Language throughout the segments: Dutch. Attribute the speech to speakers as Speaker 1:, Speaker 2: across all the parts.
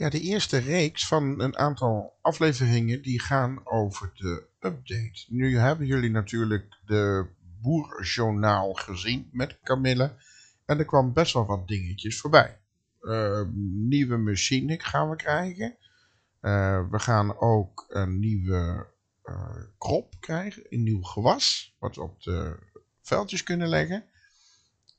Speaker 1: Ja, de eerste reeks van een aantal afleveringen die gaan over de update. Nu hebben jullie natuurlijk de Boerjournaal gezien met Camille. En er kwam best wel wat dingetjes voorbij. Uh, nieuwe machine gaan we krijgen. Eh, we gaan ook een nieuwe eh, krop krijgen, een nieuw gewas, wat we op de veldjes kunnen leggen.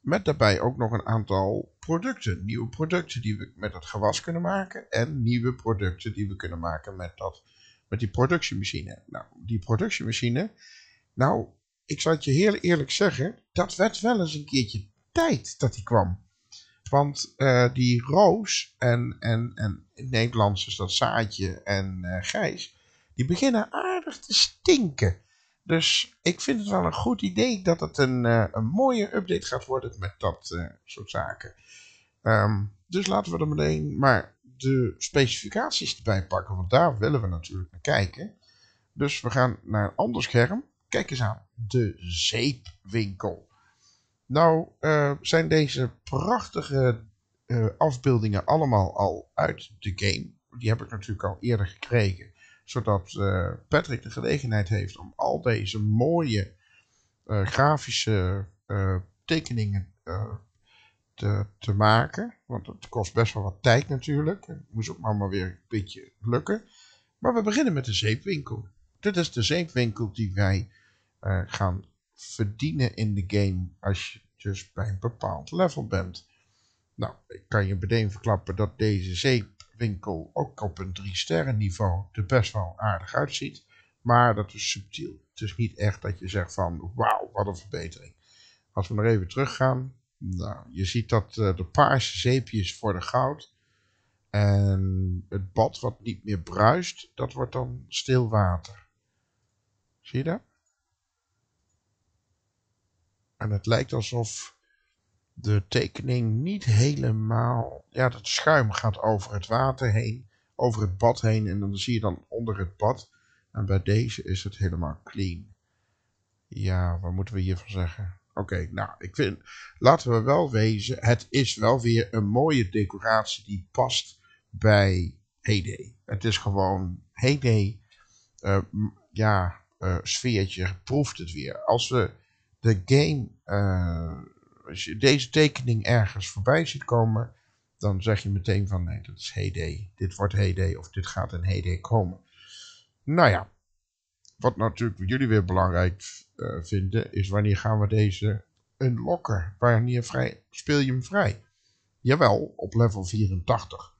Speaker 1: Met daarbij ook nog een aantal producten. Nieuwe producten die we met dat gewas kunnen maken. En nieuwe producten die we kunnen maken met, dat, met die productiemachine. Nou, die productiemachine. Nou, ik zal het je heel eerlijk zeggen. Dat werd wel eens een keertje tijd dat die kwam. Want eh, die roos en, en, en in het Nederlands is dat zaadje en uh, grijs. Die beginnen aardig te stinken. Dus ik vind het wel een goed idee dat het een, eh, een mooie update gaat worden met dat eh, soort zaken. Ehm, dus laten we er meteen maar de specificaties erbij pakken, want daar willen we natuurlijk naar kijken. Dus we gaan naar een ander scherm. Kijk eens aan, de zeepwinkel. Nou, eh, zijn deze prachtige afbeeldingen allemaal al uit de game. Die heb ik natuurlijk al eerder gekregen zodat eh, Patrick de gelegenheid heeft om al deze mooie eh, grafische eh, tekeningen te, te, maken. Want het kost best wel wat tijd natuurlijk. Het moest ook maar, maar weer een beetje lukken. Maar we beginnen met de zeepwinkel. Dit is de zeepwinkel die wij gaan verdienen in de game als je dus bij een bepaald level bent. Nou, ik kan je meteen verklappen dat deze zeep winkel ook op een drie sterren niveau er best wel aardig uitziet. Maar dat is subtiel. Het is niet echt dat je zegt van wauw, wat een verbetering. Als we nog even teruggaan. Nou, je ziet dat eh, de paarse zeepjes voor de goud. En het bad wat niet meer bruist, dat wordt dan stil water. Zie je dat? En het lijkt alsof de tekening niet helemaal. Ja, dat schuim gaat over het water heen, over het bad heen. En dan zie je dan onder het bad. En bij deze is het helemaal clean. Ja, wat moeten we hiervan zeggen? Oké, nou, ik vind, laten we wel wezen, het is wel weer een mooie decoratie die past bij Heyday. Het is gewoon Heyday, eh, ja, eh, sfeertje, proeft het weer. Als we de game eh, als je deze tekening ergens voorbij ziet komen, dan zeg je meteen van nee, dat is HD. Dit wordt HD of dit gaat in HD komen. Nou ja, wat natuurlijk jullie weer belangrijk eh, vinden, is wanneer gaan we deze unlocken? Wanneer vrij, speel je hem vrij? Jawel, op level 84.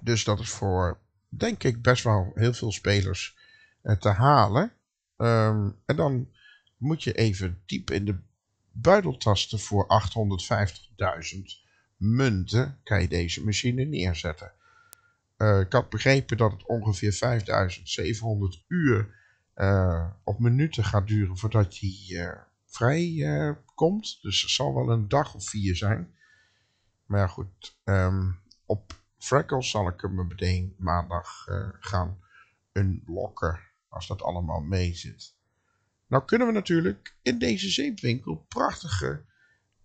Speaker 1: Dus dat is voor, denk ik, best wel heel veel spelers eh, te halen. Ehm, en dan moet je even diep in de buideltasten voor 850.000 munten kan je deze machine neerzetten. Eh, ik had begrepen dat het ongeveer 5700 uur uh, op minuten gaat duren voordat hij uh, eh, vrij komt. Dus het zal wel een dag of vier zijn. Maar ja, goed, ehm, op Freckles zal ik hem meteen maandag gaan unlocken. Als dat allemaal mee zit. Nou kunnen we natuurlijk in deze zeepwinkel prachtige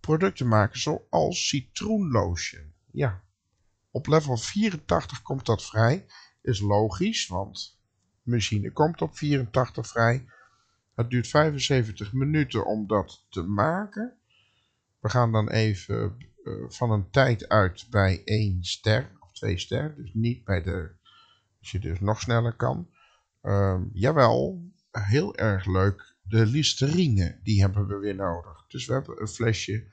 Speaker 1: producten maken zoals citroenlotion. Ja, op level 84 komt dat vrij. Is logisch, want machine komt op 84 vrij. Het duurt 75 minuten om dat te maken. We gaan dan even eh, van een tijd uit bij 1 ster of 2 ster. Dus niet bij de. Als je dus nog sneller kan. Ehm, jawel, heel erg leuk de listerine, die hebben we weer nodig. Dus we hebben een flesje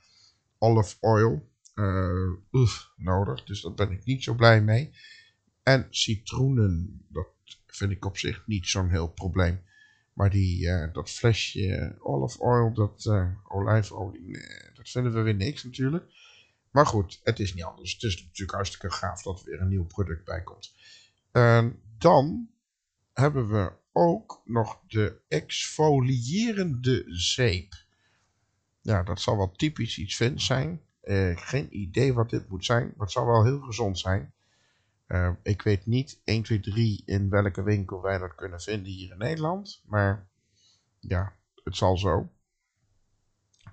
Speaker 1: olive oil eh, nodig. Dus daar ben ik niet zo blij mee. En citroenen, dat vind ik op zich niet zo'n heel probleem. Maar die, eh, dat flesje olive oil, dat eh, olijfolie, dat vinden we weer niks natuurlijk. Maar goed, het is niet anders. Het is natuurlijk hartstikke gaaf dat er weer een nieuw product bij komt. dan hebben we ook nog de exfoliërende zeep. Ja, dat zal wel typisch iets Vins zijn. Uh, geen idee wat dit moet zijn, maar het zal wel heel gezond zijn. Eh, ik weet niet 1, 2, 3 in welke winkel wij dat kunnen vinden hier in Nederland. Maar ja, het zal zo.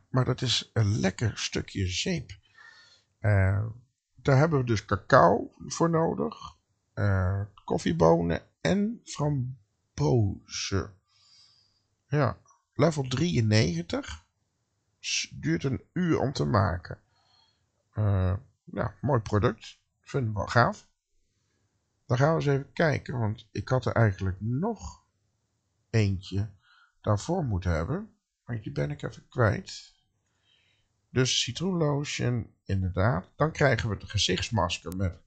Speaker 1: Maar dat is een lekker stukje zeep. Eh, daar hebben we dus cacao voor nodig, koffiebonen en van pose. Ja, level 93. Duurt een uur om te maken. Uh, ja, mooi product. Vind ik wel gaaf. Dan gaan we eens even kijken, want ik had er eigenlijk nog eentje daarvoor moeten hebben. Want die ben ik even kwijt. Dus citroenlotion, inderdaad. Dan krijgen we het gezichtsmasker met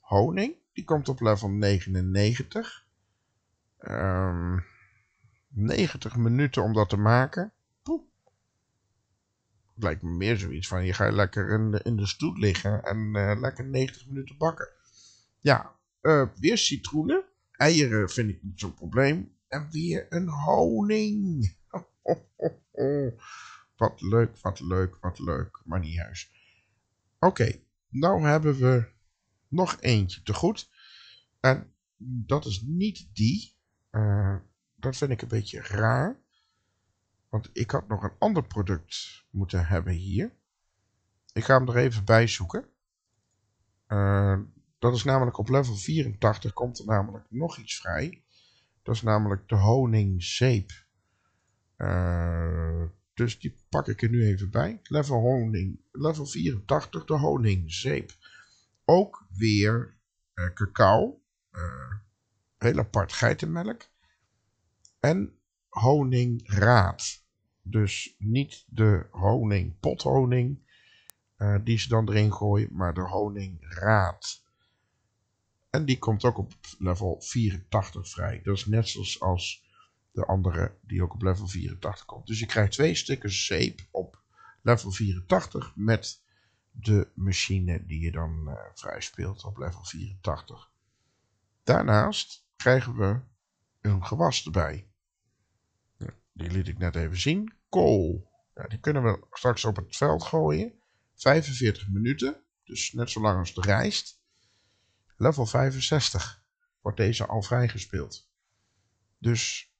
Speaker 1: honing. Die komt op level 99. 90 ehm, minuten om dat te maken. Het lijkt me meer zoiets van, je gaat lekker in de, in stoel liggen en eh, lekker 90 minuten bakken. Ja, eh, weer citroenen. Eieren vind ik niet zo'n probleem. En weer een honing. Wat leuk, wat leuk, wat leuk. Maar niet Oké, okay, nou hebben we nog eentje te goed. En dat is niet die. Eh, dat vind ik een beetje raar. Want ik had nog een ander product moeten hebben hier. Ik ga hem er even bij zoeken. Eh, dat is namelijk op level 84 komt er namelijk nog iets vrij. Dat is namelijk de honingzeep. Uh, dus die pak ik er nu even bij. Level, honing, level 84, de honingzeep. Ook weer cacao. Uh, heel apart geitenmelk. En honingraad. Dus niet de honing, pothoning, eh, die ze dan erin gooien, maar de honingraad. En die komt ook op level 84 vrij. Dat is net zoals als de andere die ook op level 84 komt. Dus je krijgt twee stukken zeep op level 84 met de machine die je dan uh, vrij speelt op level 84. Daarnaast krijgen we een gewas erbij. Die liet ik net even zien. Kool. die kunnen we straks op het veld gooien. 45 minuten. Dus net zo lang als de rijst. Level 65 wordt deze al vrijgespeeld. Dus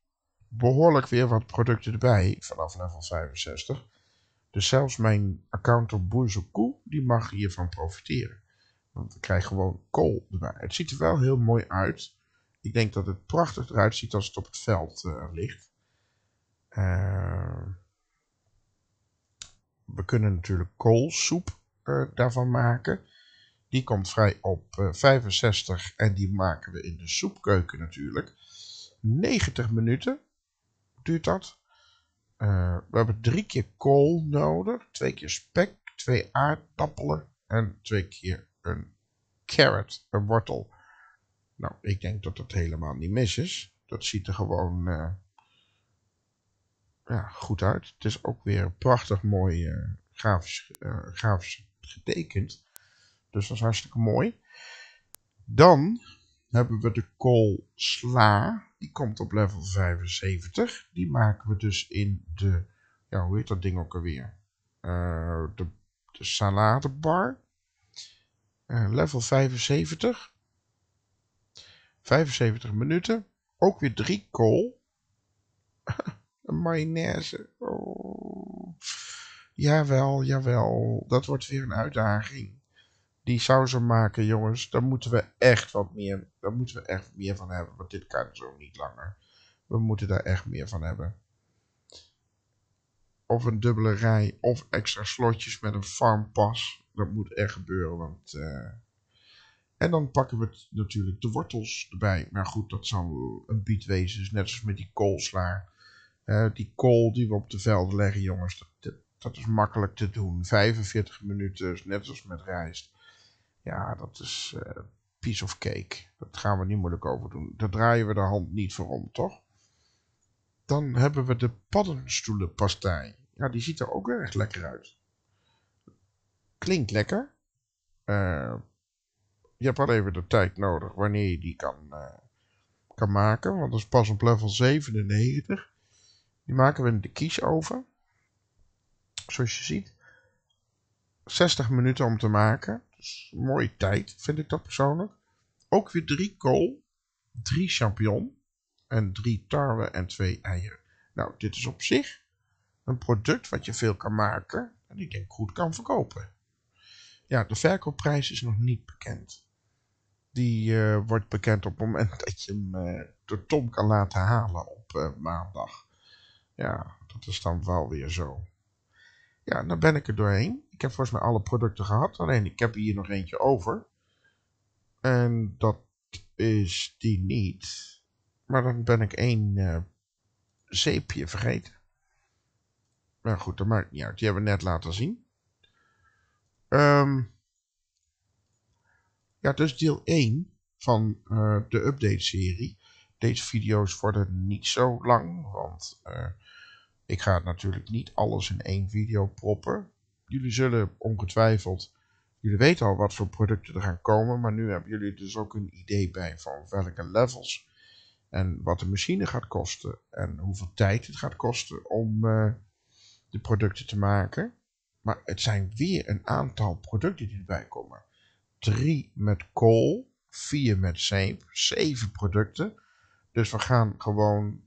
Speaker 1: behoorlijk weer wat producten erbij vanaf level 65. Dus zelfs mijn account op Boerzoek, die mag hiervan profiteren. Want ik krijg gewoon kool erbij. Het ziet er wel heel mooi uit ik denk dat het prachtig eruit ziet als het op het veld eh, ligt. Ehm, we kunnen natuurlijk koolsoep eh, daarvan maken. Die komt vrij op 65 eh, en die maken we in de soepkeuken natuurlijk. 90 minuten duurt dat. we hebben drie keer kool nodig, twee keer spek, twee aardappelen en twee keer een carrot, een wortel. Nou, ik denk dat dat helemaal niet mis is. Dat ziet er gewoon eh, ja, goed uit. Het is ook weer prachtig mooi eh, grafisch, eh, grafisch getekend. Dus dat is hartstikke mooi. Dan hebben we de koolsla. Die komt op level 75. Die maken we dus in de, ja, hoe heet dat ding ook alweer? de, de saladebar. level 75. 75 minuten. Ook weer drie kool. Een mayonaise. Oh. Jawel, jawel. Dat wordt weer een uitdaging. Die sausen maken, jongens. Daar moeten we echt wat meer, daar moeten we echt meer van hebben. Want dit kan zo niet langer. We moeten daar echt meer van hebben. Of een dubbele rij. Of extra slotjes met een farmpas. Dat moet echt gebeuren. Want... Eh, en dan pakken we natuurlijk de wortels erbij. Maar goed, dat zal een biet wezen. Dus net als met die koolslaar. Eh, die kool die we op de velden leggen, jongens, dat, dat, is makkelijk te doen. 45 minuten, dus net als met rijst. Ja, dat is eh, piece of cake. Dat gaan we niet moeilijk over doen. Daar draaien we de hand niet voor om, toch? Dan hebben we de paddenstoelenpastei. Ja, die ziet er ook erg lekker uit. Klinkt lekker. Eh. Je hebt al even de tijd nodig wanneer je die kan, eh, kan maken. Want dat is pas op level 97. Die maken we de kies over. Zoals je ziet. 60 minuten om te maken. Dus mooie tijd, vind ik dat persoonlijk. Ook weer 3 kool, 3 champignon en 3 tarwe en 2 eieren. Nou, dit is op zich een product wat je veel kan maken en die denk goed kan verkopen. Ja, de verkoopprijs is nog niet bekend. Die eh, wordt bekend op het moment dat je hem uh, door Tom kan laten halen op eh, maandag. Ja, dat is dan wel weer zo. Ja, dan ben ik er doorheen. Ik heb volgens mij alle producten gehad. Alleen ik heb hier nog eentje over. En dat is die niet. Maar dan ben ik één zeepje vergeten. Maar goed, dat maakt niet uit. Die hebben we net laten zien. Um, ja, dus deel 1 van eh, de update-serie. Deze video's worden niet zo lang, want eh, ik ga natuurlijk niet alles in één video proppen. Jullie zullen ongetwijfeld, jullie weten al wat voor producten er gaan komen, maar nu hebben jullie dus ook een idee bij van welke levels en wat de machine gaat kosten en hoeveel tijd het gaat kosten om eh, de producten te maken. Maar het zijn weer een aantal producten die erbij komen. 3 met kool, 4 met zeep, 7 producten. Dus we gaan gewoon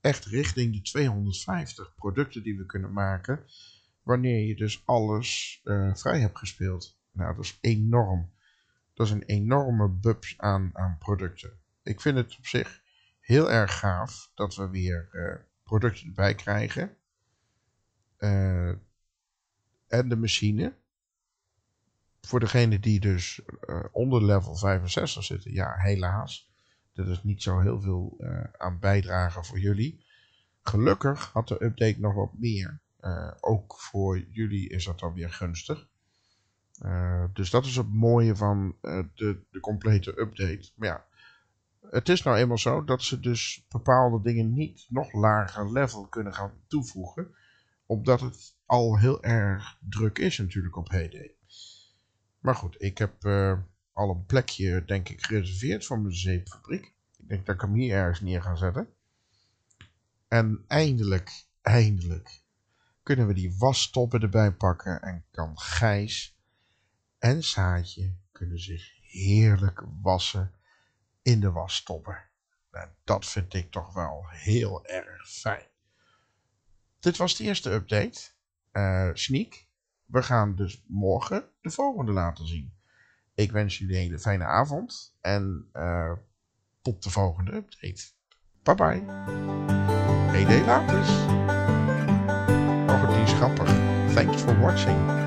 Speaker 1: echt richting de 250 producten die we kunnen maken. Wanneer je dus alles eh, vrij hebt gespeeld. Nou, dat is enorm. Dat is een enorme bubs aan, aan producten. Ik vind het op zich heel erg gaaf dat we weer eh, producten erbij krijgen. Eh, en de machine voor degene die dus eh, onder level 65 zitten, ja, helaas. dat is niet zo heel veel eh, aan bijdragen voor jullie. Gelukkig had de update nog wat meer. Eh, ook voor jullie is dat dan weer gunstig. dus dat is het mooie van de, de complete update. Maar ja, het is nou eenmaal zo dat ze dus bepaalde dingen niet nog lager level kunnen gaan toevoegen. Omdat het al heel erg druk is natuurlijk op HD. Maar goed, ik heb eh, al een plekje, denk ik, gereserveerd voor mijn zeepfabriek. Ik denk dat ik hem hier ergens neer ga zetten. En eindelijk, eindelijk, kunnen we die wasstoppen erbij pakken. En kan Gijs en Saatje kunnen zich heerlijk wassen in de wasstoppen. Nou, dat vind ik toch wel heel erg fijn. Dit was de eerste update. Uh, eh, sneak we gaan dus morgen de volgende laten zien. Ik wens jullie een hele fijne avond en eh, tot de volgende update. Bye bye. Hey, day laters. over die schapper. Thanks for watching.